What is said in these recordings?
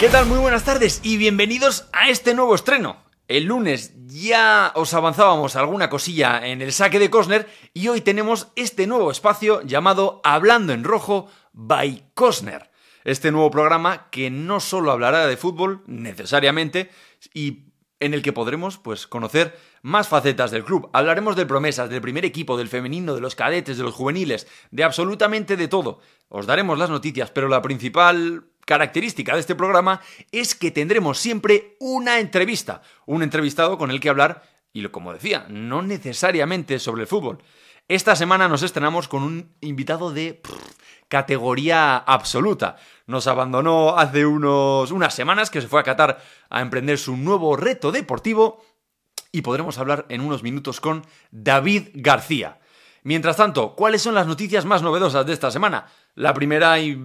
¿Qué tal? Muy buenas tardes y bienvenidos a este nuevo estreno. El lunes ya os avanzábamos alguna cosilla en el saque de Cosner y hoy tenemos este nuevo espacio llamado Hablando en Rojo by Cosner. Este nuevo programa que no solo hablará de fútbol necesariamente y en el que podremos pues conocer más facetas del club. Hablaremos de promesas, del primer equipo, del femenino, de los cadetes, de los juveniles, de absolutamente de todo. Os daremos las noticias, pero la principal característica de este programa es que tendremos siempre una entrevista, un entrevistado con el que hablar y, como decía, no necesariamente sobre el fútbol. Esta semana nos estrenamos con un invitado de categoría absoluta. Nos abandonó hace unos, unas semanas que se fue a Qatar a emprender su nuevo reto deportivo y podremos hablar en unos minutos con David García. Mientras tanto, ¿cuáles son las noticias más novedosas de esta semana? La primera y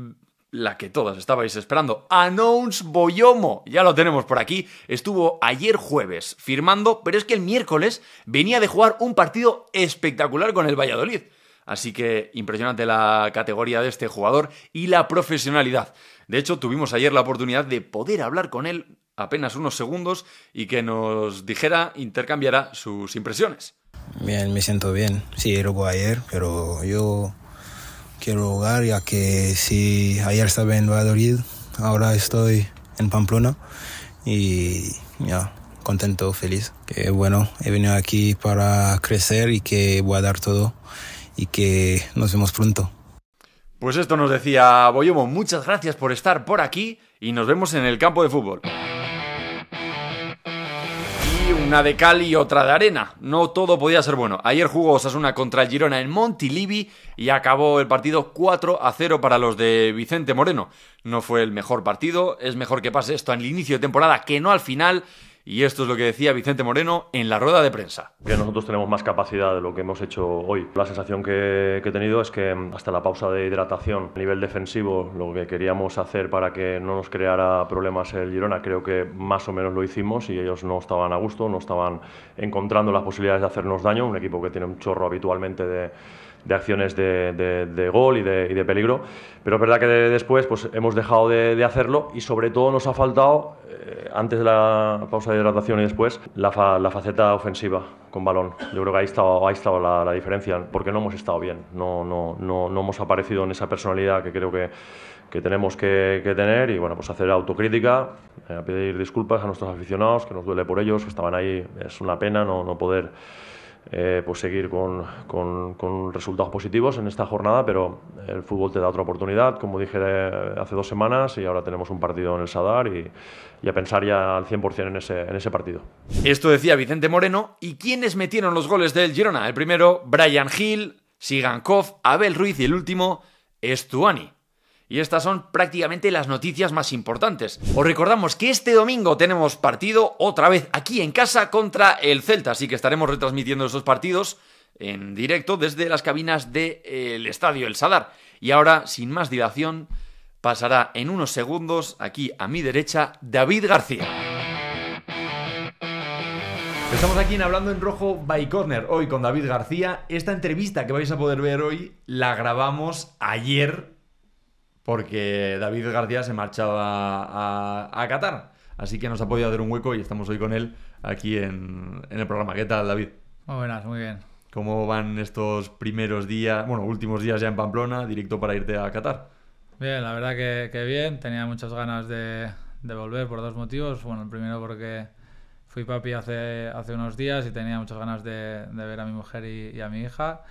la que todas estabais esperando, Announce Boyomo. Ya lo tenemos por aquí. Estuvo ayer jueves firmando, pero es que el miércoles venía de jugar un partido espectacular con el Valladolid. Así que impresionante la categoría de este jugador y la profesionalidad. De hecho, tuvimos ayer la oportunidad de poder hablar con él apenas unos segundos y que nos dijera, intercambiara sus impresiones. Bien, me siento bien. Sí, lo ayer, pero yo quiero jugar, ya que si ayer estaba en Valladolid, ahora estoy en Pamplona y ya, contento, feliz. Que bueno, he venido aquí para crecer y que voy a dar todo y que nos vemos pronto. Pues esto nos decía Boyomo, muchas gracias por estar por aquí y nos vemos en el campo de fútbol una de cal y otra de arena. No todo podía ser bueno. Ayer jugó Osasuna contra el Girona en Montilivi y acabó el partido 4 a 0 para los de Vicente Moreno. No fue el mejor partido, es mejor que pase esto al inicio de temporada que no al final. Y esto es lo que decía Vicente Moreno en la rueda de prensa. Que nosotros tenemos más capacidad de lo que hemos hecho hoy. La sensación que, he tenido es que mm, hasta la pausa de hidratación, a nivel defensivo, lo que queríamos hacer para que no nos creara problemas el Girona, creo que más o menos lo hicimos y ellos no estaban a gusto, no estaban encontrando las posibilidades de hacernos daño. Un equipo que tiene un chorro habitualmente de acciones de, gol y de, peligro. Pero es verdad que después pues, hemos dejado de, hacerlo y sobre todo nos ha faltado, eh, antes de la pausa de de hidratación y después, la, la faceta ofensiva con balón. Yo creo que ahí estaba, ahí la, la, diferencia, porque no hemos estado bien, no, no, no, no hemos aparecido en esa personalidad que creo que, que tenemos que, que, tener y bueno, pues hacer autocrítica, eh, pedir disculpas a nuestros aficionados, que nos duele por ellos, que estaban ahí, es una pena no, no poder eh, pues seguir con, resultados positivos en esta jornada, pero el fútbol te da otra oportunidad, como dije eh, hace dos semanas, y ahora tenemos un partido en el Sadar y, a pensar ya al 100% en ese, en ese partido. Esto decía Vicente Moreno, ¿y quiénes metieron los goles del Girona? El primero, Brian Hill, Sigankov, Abel Ruiz y el último, Estuani. Y estas son prácticamente las noticias más importantes. Os recordamos que este domingo tenemos partido otra vez aquí en casa contra el Celta, así que estaremos retransmitiendo esos partidos en directo desde las cabinas del estadio El Sadar. Y ahora, sin más dilación, pasará en unos segundos aquí a mi derecha David García. Estamos aquí en Hablando en Rojo by Corner, hoy con David García. Esta entrevista que vais a poder ver hoy la grabamos ayer porque David García se marchaba a, a Qatar. Así que nos ha podido hacer un hueco y estamos hoy con él aquí en, el programa. ¿Qué tal, David? Muy buenas, muy bien. ¿Cómo van estos primeros días, bueno, últimos días ya en Pamplona, directo para irte a Qatar? Bien, la verdad que, bien. Tenía muchas ganas de, volver por dos motivos. Bueno, el primero porque fui papi hace, unos días y tenía muchas ganas de, ver a mi mujer y, a mi hija.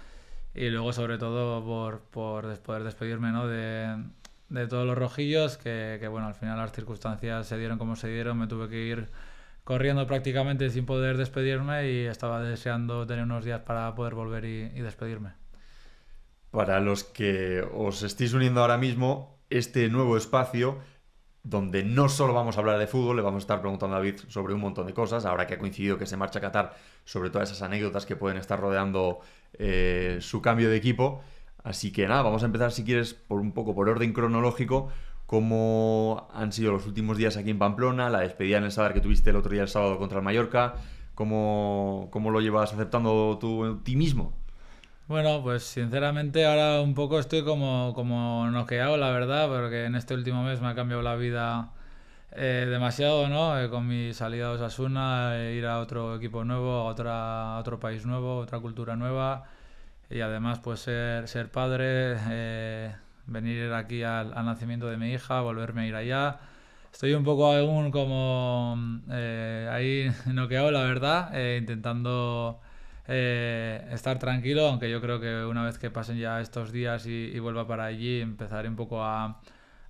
Y luego, sobre todo, por, poder despedirme de, de todos los rojillos, que, bueno, al final las circunstancias se dieron como se dieron, me tuve que ir corriendo prácticamente sin poder despedirme y estaba deseando tener unos días para poder volver y, despedirme. Para los que os estéis uniendo ahora mismo, este nuevo espacio donde no solo vamos a hablar de fútbol, le vamos a estar preguntando a David sobre un montón de cosas, ahora que ha coincidido que se marcha a Qatar, sobre todas esas anécdotas que pueden estar rodeando eh, su cambio de equipo Así que nada, vamos a empezar si quieres por un poco por orden cronológico cómo han sido los últimos días aquí en Pamplona, la despedida en el Sadar que tuviste el otro día el sábado contra el Mallorca, cómo, cómo lo llevas aceptando tú, eh, ti mismo. Bueno, pues sinceramente ahora un poco estoy como, como noqueado, la verdad, porque en este último mes me ha cambiado la vida eh, demasiado, ¿no? Eh, con mi salida a Osasuna, ir a otro equipo nuevo, a, otra, otro país nuevo, otra cultura nueva y además pues ser, ser padre, eh, venir aquí al, nacimiento de mi hija, volverme a ir allá. Estoy un poco aún como eh, ahí noqueado, la verdad, eh, intentando estar tranquilo, aunque yo creo que una vez que pasen ya estos días y, vuelva para allí, empezaré un poco a,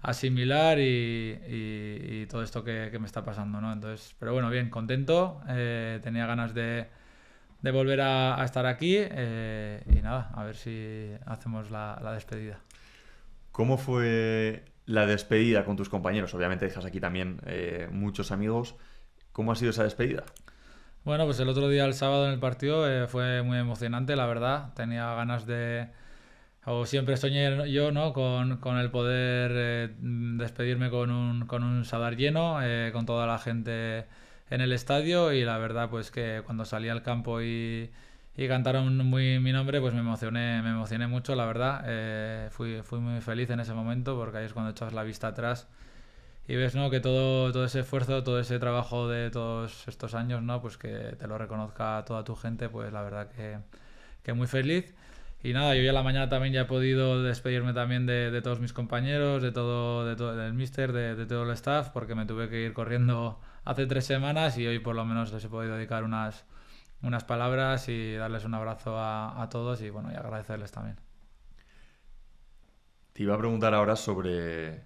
asimilar y, todo esto que, me está pasando, ¿no? Entonces, pero bueno, bien, contento. tenía ganas de, de volver a, estar aquí. Eh, y nada, a ver si hacemos la, despedida. ¿Cómo fue la despedida con tus compañeros? Obviamente dejas aquí también eh, muchos amigos. ¿Cómo ha sido esa despedida? Bueno, pues el otro día, el sábado en el partido, eh, fue muy emocionante, la verdad. Tenía ganas de, o siempre soñé yo ¿no? con, el poder despedirme con un, con sadar lleno, con toda la gente en el estadio y la verdad pues que cuando salí al campo y, y cantaron muy mi nombre pues me emocioné, me emocioné mucho, la verdad. Eh, fui, muy feliz en ese momento porque ahí es cuando echas la vista atrás y ves ¿no? que todo, todo ese esfuerzo, todo ese trabajo de todos estos años, ¿no? pues que te lo reconozca toda tu gente, pues la verdad que, que muy feliz. Y nada, yo ya la mañana también ya he podido despedirme también de, todos mis compañeros, de todo, de todo del mister, de, todo el staff, porque me tuve que ir corriendo hace tres semanas y hoy por lo menos les he podido dedicar unas, palabras y darles un abrazo a, todos y bueno, y agradecerles también. Te iba a preguntar ahora sobre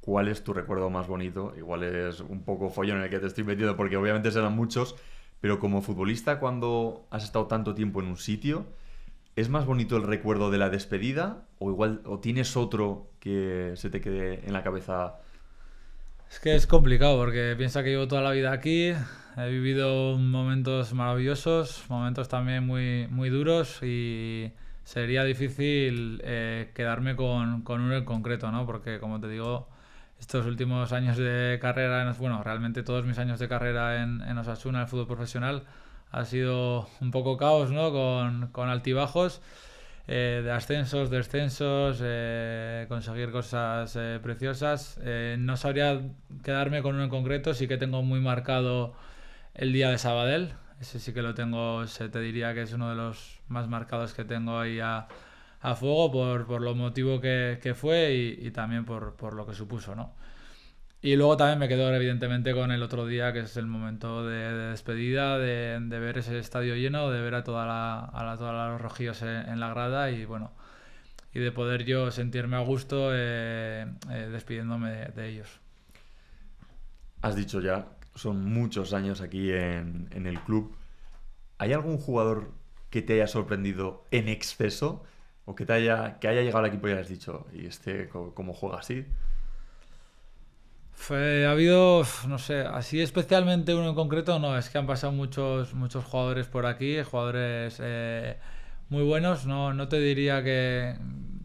cuál es tu recuerdo más bonito, igual es un poco follón en el que te estoy metiendo, porque obviamente serán muchos, pero como futbolista cuando has estado tanto tiempo en un sitio, ¿Es más bonito el recuerdo de la despedida o igual o tienes otro que se te quede en la cabeza? Es que es complicado porque piensa que llevo toda la vida aquí, he vivido momentos maravillosos, momentos también muy, muy duros y sería difícil eh, quedarme con, con, uno en concreto, ¿no? Porque como te digo, estos últimos años de carrera, bueno, realmente todos mis años de carrera en, en Osasuna, el fútbol profesional, ha sido un poco caos, ¿no? Con, altibajos. Eh, de ascensos, descensos, eh, conseguir cosas eh, preciosas. no sabría quedarme con uno en concreto, sí que tengo muy marcado el día de Sabadell, ese sí que lo tengo, se te diría que es uno de los más marcados que tengo ahí a, a fuego por, por, lo motivo que, que fue y, y también por, por, lo que supuso, ¿no? Y luego también me quedo evidentemente con el otro día, que es el momento de, despedida, de, ver ese estadio lleno, de ver a toda los rojillos en, la grada y bueno, y de poder yo sentirme a gusto eh, eh, despidiéndome de, ellos. Has dicho ya, son muchos años aquí en, el club. ¿Hay algún jugador que te haya sorprendido en exceso? O que te haya, que haya llegado al equipo y has dicho, y este, ¿cómo juega así? ha habido, no sé, así especialmente uno en concreto, no, es que han pasado muchos, muchos jugadores por aquí, jugadores eh, muy buenos, no, no te diría que,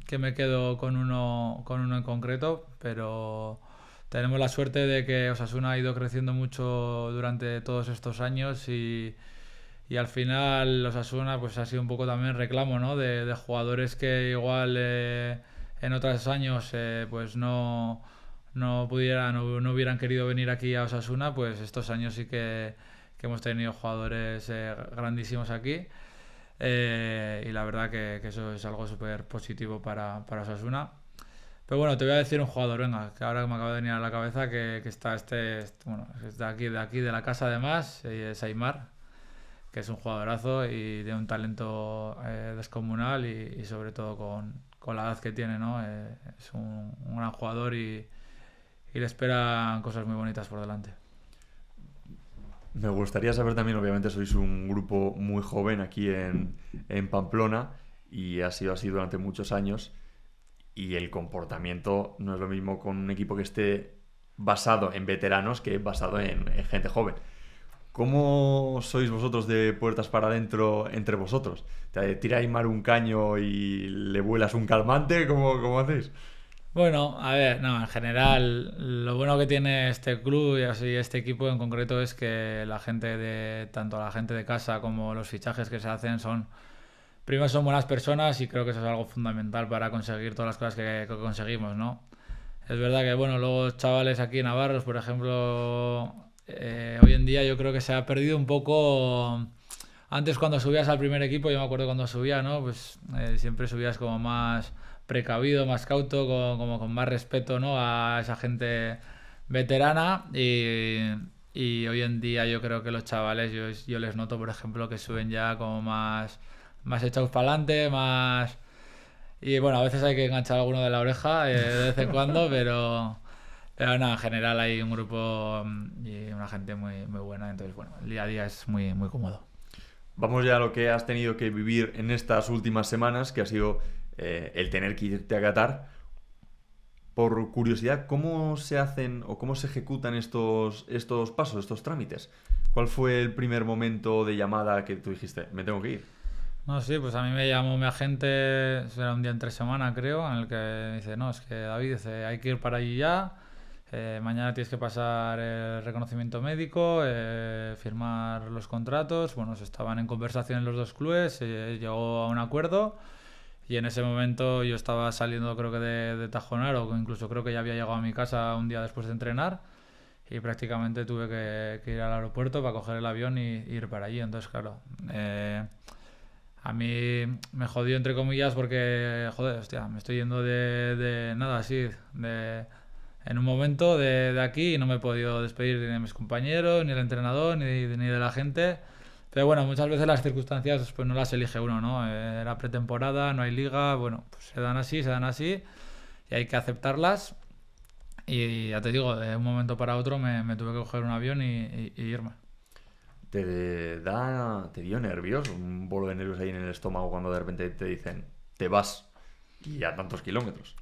que, me quedo con uno, con uno en concreto, pero tenemos la suerte de que Osasuna ha ido creciendo mucho durante todos estos años y, y al final Osasuna pues ha sido un poco también reclamo, ¿no? De, jugadores que igual eh, en otros años eh, pues no no, no, hubieran querido venir aquí a Osasuna, pues estos años sí que, hemos tenido jugadores eh, grandísimos aquí. Eh, y la verdad que, eso es algo súper positivo para, para Osasuna. Pero bueno, te voy a decir un jugador, venga, que ahora me acaba de venir a la cabeza que, está este, está aquí, de aquí, de la casa además, eh, es Aymar, que es un jugadorazo y de un talento descomunal y, sobre todo con, con, la edad que tiene, ¿no? es un, un, gran jugador y, y le esperan cosas muy bonitas por delante. Me gustaría saber también, obviamente sois un grupo muy joven aquí en, Pamplona y ha sido así durante muchos años y el comportamiento no es lo mismo con un equipo que esté basado en veteranos que basado en, gente joven. ¿Cómo sois vosotros de puertas para adentro entre vosotros? ¿Te tiráis mar un caño y le vuelas un calmante? ¿Cómo, cómo hacéis? Bueno, a ver, no, en general, lo bueno que tiene este club y así este equipo en concreto es que la gente de, tanto la gente de casa como los fichajes que se hacen son, primero son buenas personas y creo que eso es algo fundamental para conseguir todas las cosas que, conseguimos, ¿no? Es verdad que, bueno, luego chavales aquí en Navarros, por ejemplo, eh, hoy en día yo creo que se ha perdido un poco... Antes cuando subías al primer equipo, yo me acuerdo cuando subía, ¿no? Pues eh, siempre subías como más precavido, más cauto, con, como con más respeto ¿no? a esa gente veterana y, hoy en día yo creo que los chavales, yo, les noto por ejemplo que suben ya como más, más echados para adelante, más... Y bueno, a veces hay que enganchar a alguno de la oreja eh, de vez en cuando, pero... nada, en general hay un grupo mm, y una gente muy, muy buena, entonces bueno, el día a día es muy, muy cómodo. Vamos ya a lo que has tenido que vivir en estas últimas semanas, que ha sido eh, el tener que irte a Qatar. Por curiosidad, ¿cómo se hacen o cómo se ejecutan estos, estos pasos, estos trámites? ¿Cuál fue el primer momento de llamada que tú dijiste, me tengo que ir? No, sí, pues a mí me llamó mi agente, era un día entre semana creo, en el que me dice, no, es que David dice, hay que ir para allí ya, eh, mañana tienes que pasar el reconocimiento médico, eh, firmar los contratos, bueno, se estaban en conversación en los dos clubes, se llegó a un acuerdo y en ese momento yo estaba saliendo creo que de, de, Tajonar o incluso creo que ya había llegado a mi casa un día después de entrenar y prácticamente tuve que, ir al aeropuerto para coger el avión y, ir para allí. Entonces, claro, eh, a mí me jodió entre comillas porque, joder, hostia, me estoy yendo de, nada así, en un momento de, aquí no me he podido despedir ni de mis compañeros, ni del entrenador, ni, ni de la gente. Pero bueno, muchas veces las circunstancias pues no las elige uno, ¿no? Era eh, pretemporada, no hay liga, bueno, pues se dan así, se dan así, y hay que aceptarlas. Y ya te digo, de un momento para otro me, tuve que coger un avión y, irme. ¿Te, da, ¿Te dio nervios? ¿Un bolo de nervios ahí en el estómago cuando de repente te dicen, te vas y a tantos kilómetros?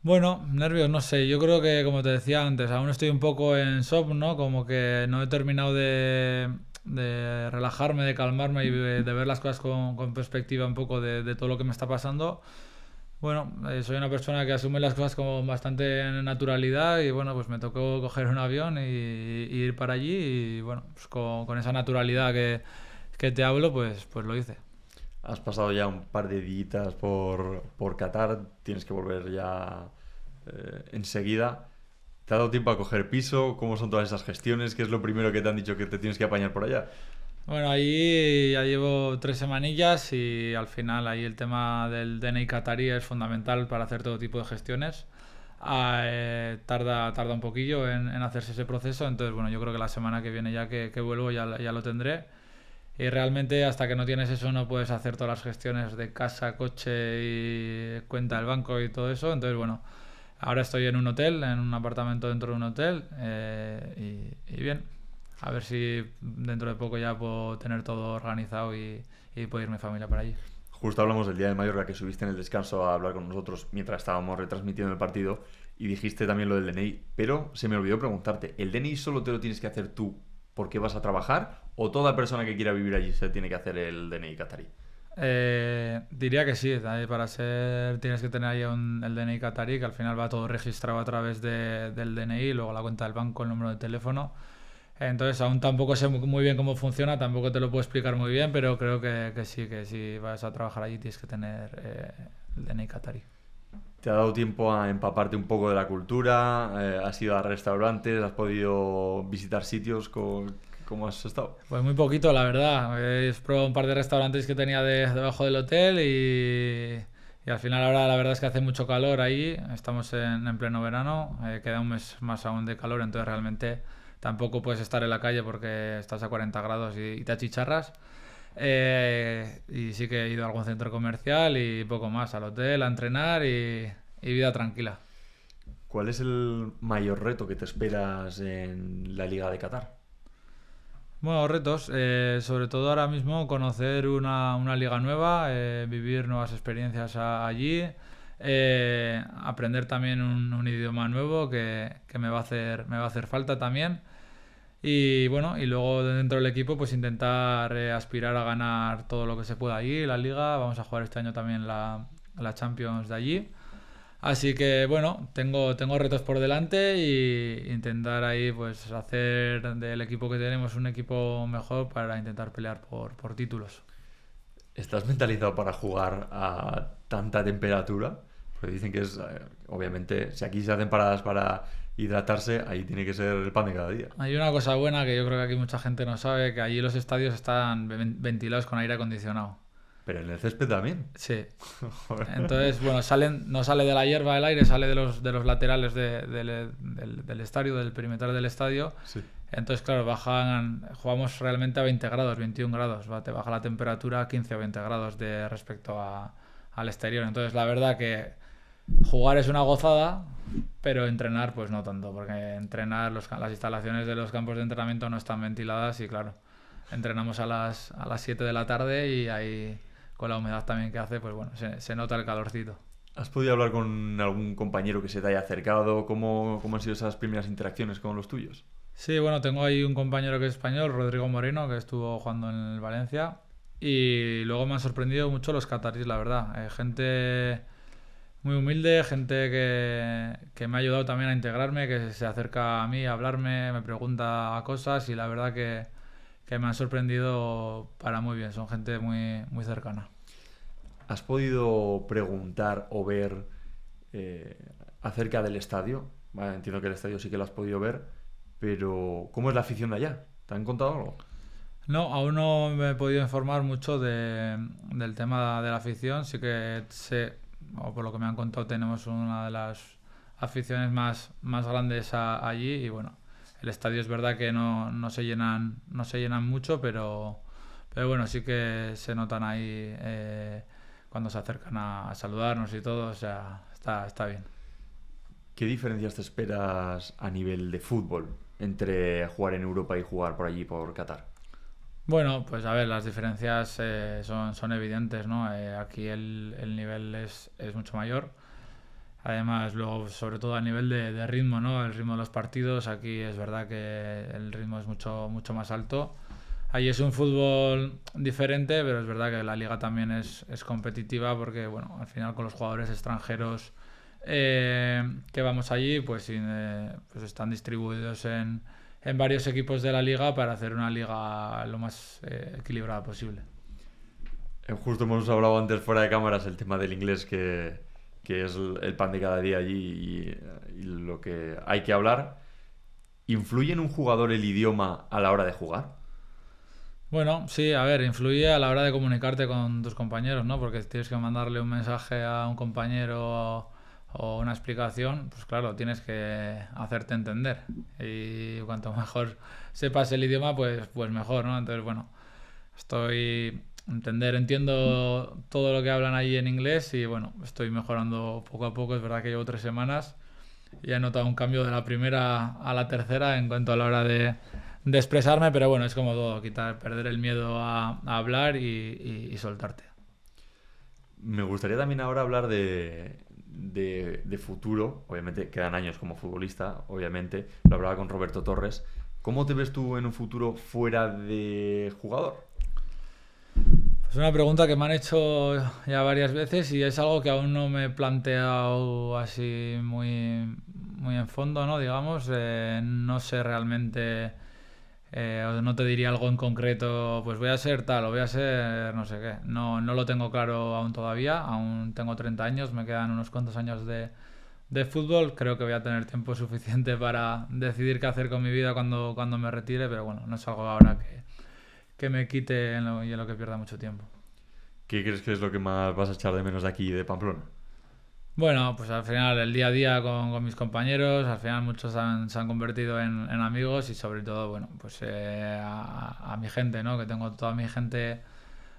Bueno, nervios, no sé. Yo creo que, como te decía antes, aún estoy un poco en shock, ¿no? Como que no he terminado de, de relajarme, de calmarme y de, ver las cosas con, perspectiva un poco de, todo lo que me está pasando. Bueno, eh, soy una persona que asume las cosas con bastante naturalidad y bueno, pues me tocó coger un avión y, ir para allí y bueno, pues con, esa naturalidad que, te hablo, pues, pues lo hice. Has pasado ya un par de días por, por Qatar, tienes que volver ya eh, enseguida. ¿Te ha dado tiempo a coger piso? ¿Cómo son todas esas gestiones? ¿Qué es lo primero que te han dicho que te tienes que apañar por allá? Bueno, ahí ya llevo tres semanillas y al final ahí el tema del DNI Qatarí es fundamental para hacer todo tipo de gestiones. Ah, eh, tarda, tarda un poquillo en, hacerse ese proceso, entonces bueno, yo creo que la semana que viene ya que, que vuelvo ya, ya lo tendré. Y realmente hasta que no tienes eso no puedes hacer todas las gestiones de casa, coche y cuenta del banco y todo eso. Entonces, bueno, Ahora estoy en un hotel, en un apartamento dentro de un hotel eh, y, bien, a ver si dentro de poco ya puedo tener todo organizado y, y puedo ir mi familia para allí. Justo hablamos del día de Mallorca que subiste en el descanso a hablar con nosotros mientras estábamos retransmitiendo el partido y dijiste también lo del DNI, pero se me olvidó preguntarte, ¿el DNI solo te lo tienes que hacer tú porque vas a trabajar o toda persona que quiera vivir allí se tiene que hacer el DNI catarí? Eh, diría que sí, para ser tienes que tener ahí un, el DNI catarí, que al final va todo registrado a través del DNI, luego la cuenta del banco, el número de teléfono. Entonces aún tampoco sé muy bien cómo funciona, tampoco te lo puedo explicar muy bien, pero creo que, sí, que si vas a trabajar allí tienes que tener eh, el DNI catarí. ¿Te ha dado tiempo a empaparte un poco de la cultura? Eh, ¿Has ido a restaurantes? ¿Has podido visitar sitios con, ¿Cómo has estado? Pues muy poquito, la verdad. He probado un par de restaurantes que tenía debajo del hotel y, al final ahora la verdad es que hace mucho calor ahí. Estamos en, pleno verano, eh, queda un mes más aún de calor, entonces realmente tampoco puedes estar en la calle porque estás a 40 grados y, te achicharras. Eh, y sí que he ido a algún centro comercial y poco más, al hotel, a entrenar y vida tranquila. ¿Cuál es el mayor reto que te esperas en la Liga de Qatar? Bueno, retos, eh, sobre todo ahora mismo conocer una, liga nueva, eh, vivir nuevas experiencias allí, eh, aprender también un, idioma nuevo que, me, va a hacer, me va a hacer falta también. Y bueno, y luego dentro del equipo pues intentar aspirar a ganar todo lo que se pueda allí, la liga, vamos a jugar este año también la Champions de allí. Así que bueno, tengo, tengo retos por delante y intentar ahí pues hacer del equipo que tenemos un equipo mejor para intentar pelear por, por títulos. ¿Estás mentalizado para jugar a tanta temperatura? Porque dicen que es, eh, obviamente, si aquí se hacen paradas para hidratarse, ahí tiene que ser el pan de cada día. Hay una cosa buena que yo creo que aquí mucha gente no sabe, que allí los estadios están ventilados con aire acondicionado. Pero en el césped también. Sí. Entonces, bueno, salen, no sale de la hierba el aire, sale de los, de los laterales del, del, estadio, del perimetral del estadio. Entonces, claro, bajan, jugamos realmente a 20 grados, 21 grados, ¿va? te baja la temperatura a 15 o 20 grados de respecto a, al exterior. Entonces, la verdad que jugar es una gozada, pero entrenar pues no tanto, porque entrenar los, las instalaciones de los campos de entrenamiento no están ventiladas y claro, entrenamos a las, a las 7 de la tarde y ahí con la humedad también que hace, pues bueno, se, se nota el calorcito. ¿Has podido hablar con algún compañero que se te haya acercado? ¿Cómo, ¿Cómo, han sido esas primeras interacciones con los tuyos? Sí, bueno, tengo ahí un compañero que es español, Rodrigo Moreno, que estuvo jugando en el Valencia. Y luego me han sorprendido mucho los catarís, la verdad. Eh, gente muy humilde, gente que, que, me ha ayudado también a integrarme, que se acerca a mí, a hablarme, me pregunta cosas y la verdad que, que me han sorprendido para muy bien, son gente muy, muy cercana. ¿Has podido preguntar o ver eh, acerca del estadio? entiendo que el estadio sí que lo has podido ver, pero ¿cómo es la afición de allá? ¿Te han contado algo? No, aún no me he podido informar mucho del tema de la afición. Sí que sé, o por lo que me han contado, tenemos una de las aficiones más, más grandes allí y bueno, el estadio es verdad que no, se llenan, no se llenan mucho, pero, bueno, sí que se notan ahí eh, cuando se acercan a, saludarnos y todo, o sea, está, bien. ¿Qué diferencias te esperas a nivel de fútbol entre jugar en Europa y jugar por allí, por Qatar? Bueno, pues a ver, las diferencias eh, son, evidentes, ¿no? Eh, aquí el, nivel es, es, mucho mayor. Además, luego, sobre todo a nivel de, ritmo, ¿no? El ritmo de los partidos, aquí es verdad que el ritmo es mucho, mucho más alto. Ahí es un fútbol diferente, pero es verdad que la liga también es, competitiva porque, bueno, al final con los jugadores extranjeros eh, que vamos allí, pues, eh, pues están distribuidos en, varios equipos de la liga para hacer una liga lo más eh, equilibrada posible. Justo hemos hablado antes fuera de cámaras el tema del inglés que que es el pan de cada día allí y, lo que hay que hablar, ¿influye en un jugador el idioma a la hora de jugar? Bueno, sí, a ver, influye a la hora de comunicarte con tus compañeros, ¿no? Porque tienes que mandarle un mensaje a un compañero o una explicación, pues claro, tienes que hacerte entender. Y cuanto mejor sepas el idioma, pues, pues mejor, ¿no? Entonces, bueno, estoy entender. Entiendo todo lo que hablan ahí en inglés y bueno, estoy mejorando poco a poco. Es verdad que llevo tres semanas y he notado un cambio de la primera a la tercera en cuanto a la hora de, expresarme, pero bueno, es como todo, quitar, perder el miedo a, hablar y, soltarte. Me gustaría también ahora hablar de, de futuro. Obviamente quedan años como futbolista, obviamente. Lo hablaba con Roberto Torres. ¿Cómo te ves tú en un futuro fuera de jugador? Es una pregunta que me han hecho ya varias veces y es algo que aún no me he planteado así muy, muy en fondo, ¿no? Digamos, eh, no sé realmente, eh, no te diría algo en concreto, pues voy a ser tal o voy a ser no sé qué. No, no lo tengo claro aún todavía, aún tengo 30 años, me quedan unos cuantos años de, de fútbol, creo que voy a tener tiempo suficiente para decidir qué hacer con mi vida cuando, cuando me retire, pero bueno, no es algo ahora que que me quite en lo, y en lo que pierda mucho tiempo. ¿Qué crees que es lo que más vas a echar de menos de aquí, de Pamplona? Bueno, pues al final el día a día con, mis compañeros, al final muchos han, se han convertido en, amigos y sobre todo, bueno, pues eh, a, mi gente, ¿no? Que tengo toda mi gente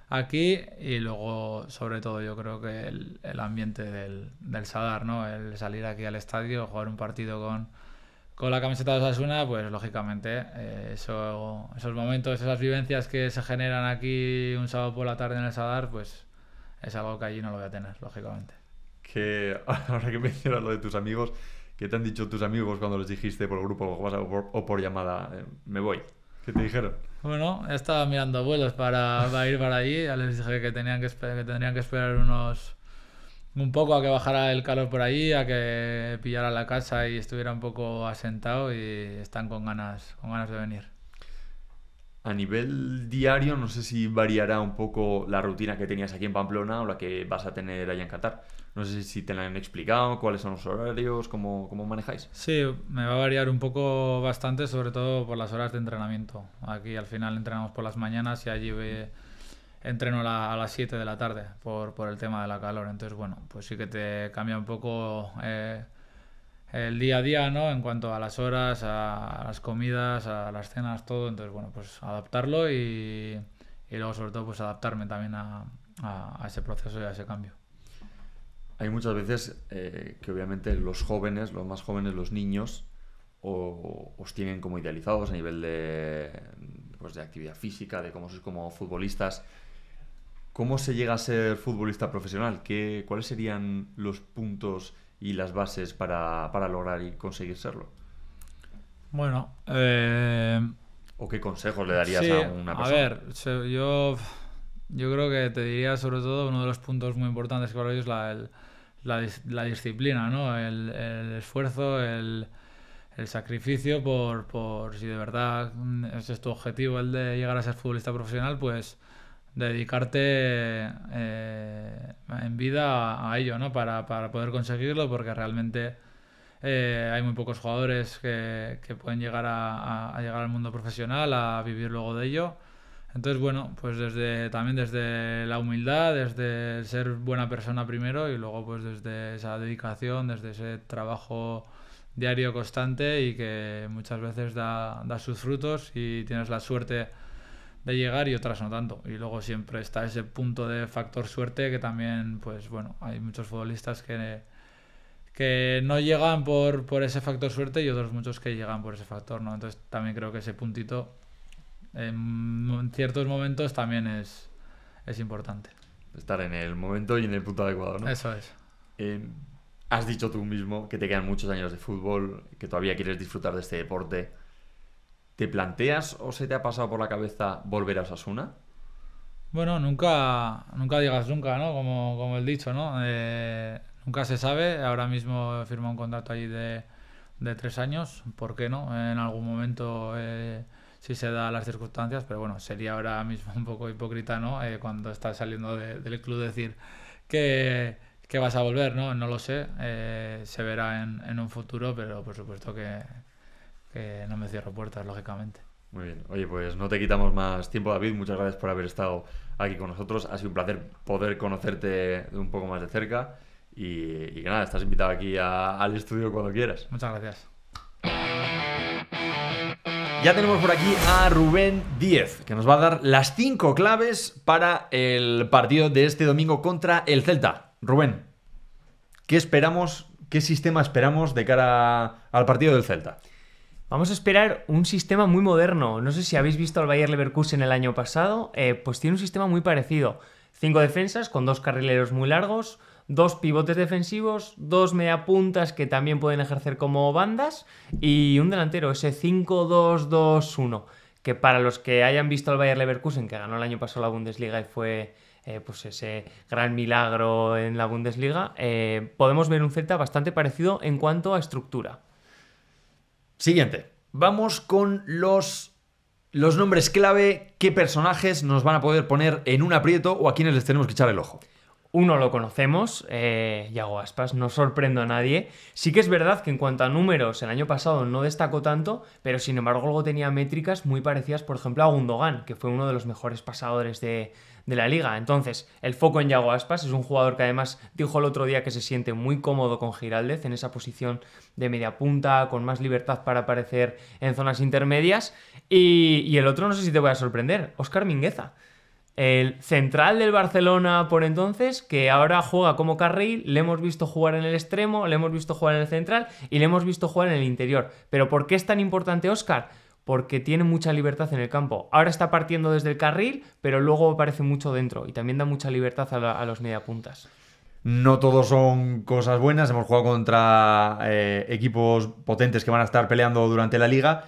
aquí y luego, sobre todo, yo creo que el, ambiente del, del Sadar, ¿no? El salir aquí al estadio, jugar un partido con, con la camiseta de Osasuna, pues lógicamente eh, esos momentos, esas vivencias que se generan aquí un sábado por la tarde en el Sadar, pues es algo que allí no lo voy a tener, lógicamente. Que ahora que mencionas lo de tus amigos, ¿qué te han dicho tus amigos cuando les dijiste por grupo pues o por, llamada, eh, me voy? ¿Qué te dijeron? Bueno, estaba mirando vuelos para, ir para allí, ya les dije que, tenían que tendrían que esperar unos un poco a que bajara el calor por ahí, a que pillara la casa y estuviera un poco asentado y están con ganas, con ganas de venir. A nivel diario, no sé si variará un poco la rutina que tenías aquí en Pamplona o la que vas a tener allá en Qatar. No sé si te la han explicado, cuáles son los horarios, cómo, cómo manejáis. Sí, me va a variar un poco bastante, sobre todo por las horas de entrenamiento. Aquí al final entrenamos por las mañanas y allí entreno a las 7 de la tarde por, por, el tema de la calor. Entonces, bueno, pues sí que te cambia un poco eh, el día a día, ¿no? En cuanto a las horas, a, las comidas, a las cenas, todo. Entonces, bueno, pues adaptarlo y, y luego, sobre todo, pues adaptarme también a, a, ese proceso y a ese cambio. Hay muchas veces eh, que obviamente los jóvenes, los más jóvenes, los niños, os tienen como idealizados a nivel de, pues, de actividad física, de cómo sois como futbolistas. ¿Cómo se llega a ser futbolista profesional? ¿Qué, ¿Cuáles serían los puntos y las bases para, lograr y conseguir serlo? Bueno, eh, ¿o qué consejos le darías a una persona? A ver, yo, yo creo que te diría sobre todo uno de los puntos muy importantes que para ellos es la, disciplina, ¿no? el, esfuerzo, el, sacrificio por, por si de verdad es tu objetivo el de llegar a ser futbolista profesional, pues dedicarte eh, en vida a, ello, ¿no? Para, poder conseguirlo, porque realmente eh, hay muy pocos jugadores que, pueden llegar a, llegar al mundo profesional, a vivir luego de ello. Entonces, bueno, pues desde también desde la humildad, desde ser buena persona primero y luego pues desde esa dedicación, desde ese trabajo diario constante y que muchas veces da, da sus frutos y tienes la suerte de llegar y otras no tanto. Y luego siempre está ese punto de factor suerte que también, pues bueno, hay muchos futbolistas que, que no llegan por, por ese factor suerte y otros muchos que llegan por ese factor, ¿no? Entonces también creo que ese puntito en, ciertos momentos también es, es importante. Estar en el momento y en el punto adecuado, ¿no? Eso es. Em, has dicho tú mismo que te quedan muchos años de fútbol, que todavía quieres disfrutar de este deporte ¿Te planteas o se te ha pasado por la cabeza volver a Osasuna? Bueno, nunca, nunca digas nunca, ¿no? Como, como el dicho, ¿no? Eh, nunca se sabe. Ahora mismo he un contrato allí de, tres años. ¿Por qué no? En algún momento, eh, si se da las circunstancias, pero bueno, sería ahora mismo un poco hipócrita, ¿no? Eh, cuando estás saliendo del club decir que, vas a volver, ¿no? No lo sé. se verá en un futuro, pero por supuesto que, que no me cierro puertas, lógicamente. Muy bien. Oye, pues no te quitamos más tiempo, David. Muchas gracias por haber estado aquí con nosotros. Ha sido un placer poder conocerte un poco más de cerca. Y, nada, estás invitado aquí al estudio cuando quieras. Muchas gracias. Ya tenemos por aquí a Rubén Díez, que nos va a dar las cinco claves para el partido de este domingo contra el Celta. Rubén, ¿qué esperamos, qué sistema esperamos de cara al partido del Celta? Vamos a esperar un sistema muy moderno. No sé si habéis visto al Bayer Leverkusen el año pasado, eh, pues tiene un sistema muy parecido. Cinco defensas con dos carrileros muy largos, dos pivotes defensivos, dos puntas que también pueden ejercer como bandas y un delantero, ese 5-2-2-1, que para los que hayan visto al Bayer Leverkusen, que ganó el año pasado la Bundesliga y fue eh, pues ese gran milagro en la Bundesliga, eh, podemos ver un zeta bastante parecido en cuanto a estructura. Siguiente. Vamos con los, los nombres clave, qué personajes nos van a poder poner en un aprieto o a quienes les tenemos que echar el ojo. Uno lo conocemos, eh, Yago Aspas, no sorprendo a nadie. Sí que es verdad que en cuanto a números, el año pasado no destacó tanto, pero sin embargo luego tenía métricas muy parecidas, por ejemplo, a Gundogan, que fue uno de los mejores pasadores de, de la liga. Entonces, el foco en Yago Aspas es un jugador que además dijo el otro día que se siente muy cómodo con Giraldez en esa posición de media punta, con más libertad para aparecer en zonas intermedias. Y, el otro, no sé si te voy a sorprender, Oscar Mingueza. El central del Barcelona por entonces, que ahora juega como carril, le hemos visto jugar en el extremo, le hemos visto jugar en el central y le hemos visto jugar en el interior. Pero ¿por qué es tan importante Oscar? porque tiene mucha libertad en el campo. Ahora está partiendo desde el carril, pero luego aparece mucho dentro y también da mucha libertad a, los media los mediapuntas. No todos son cosas buenas. Hemos jugado contra eh, equipos potentes que van a estar peleando durante la liga.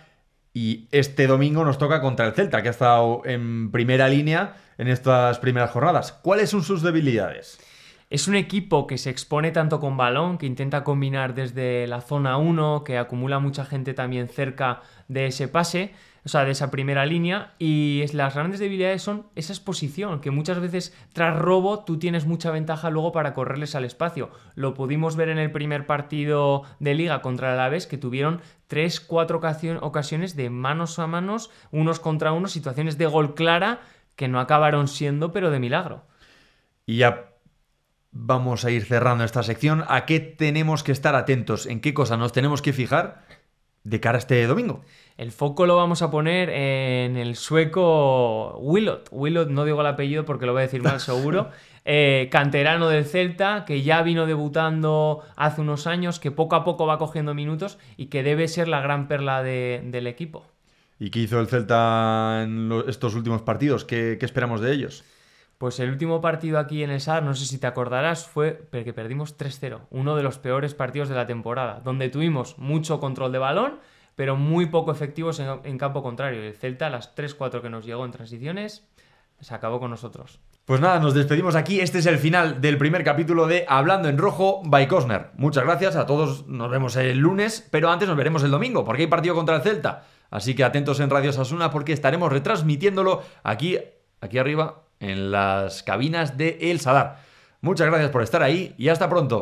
Y este domingo nos toca contra el Celta, que ha estado en primera línea en estas primeras jornadas. ¿Cuáles son sus debilidades? Es un equipo que se expone tanto con balón, que intenta combinar desde la zona 1, que acumula mucha gente también cerca de ese pase, o sea, de esa primera línea, y las grandes debilidades son esa exposición, que muchas veces tras robo tú tienes mucha ventaja luego para correrles al espacio. Lo pudimos ver en el primer partido de liga contra el Aves, que tuvieron 3, 4 ocasiones de manos a manos, unos contra unos, situaciones de gol clara que no acabaron siendo, pero de milagro. Y ya vamos a ir cerrando esta sección. ¿A qué tenemos que estar atentos? ¿En qué cosa nos tenemos que fijar de cara a este domingo? El foco lo vamos a poner en el sueco Willot. Willot, no digo el apellido porque lo voy a decir mal seguro. Eh, canterano del Celta, que ya vino debutando hace unos años, que poco a poco va cogiendo minutos y que debe ser la gran perla del equipo. ¿Y qué hizo el Celta en estos últimos partidos? ¿Qué esperamos de ellos? Pues el último partido aquí en el SAR, no sé si te acordarás, fue que perdimos 3-0, uno de los peores partidos de la temporada, donde tuvimos mucho control de balón, pero muy poco efectivos en, campo contrario. El Celta, las 3-4 que nos llegó en transiciones, se acabó con nosotros. Pues nada, nos despedimos aquí. Este es el final del primer capítulo de Hablando en Rojo by Cosner. Muchas gracias a todos. Nos vemos el lunes, pero antes nos veremos el domingo, porque hay partido contra el Celta. Así que atentos en Radio Sasuna porque estaremos retransmitiéndolo aquí, aquí arriba en las cabinas de El Sadar. Muchas gracias por estar ahí y hasta pronto.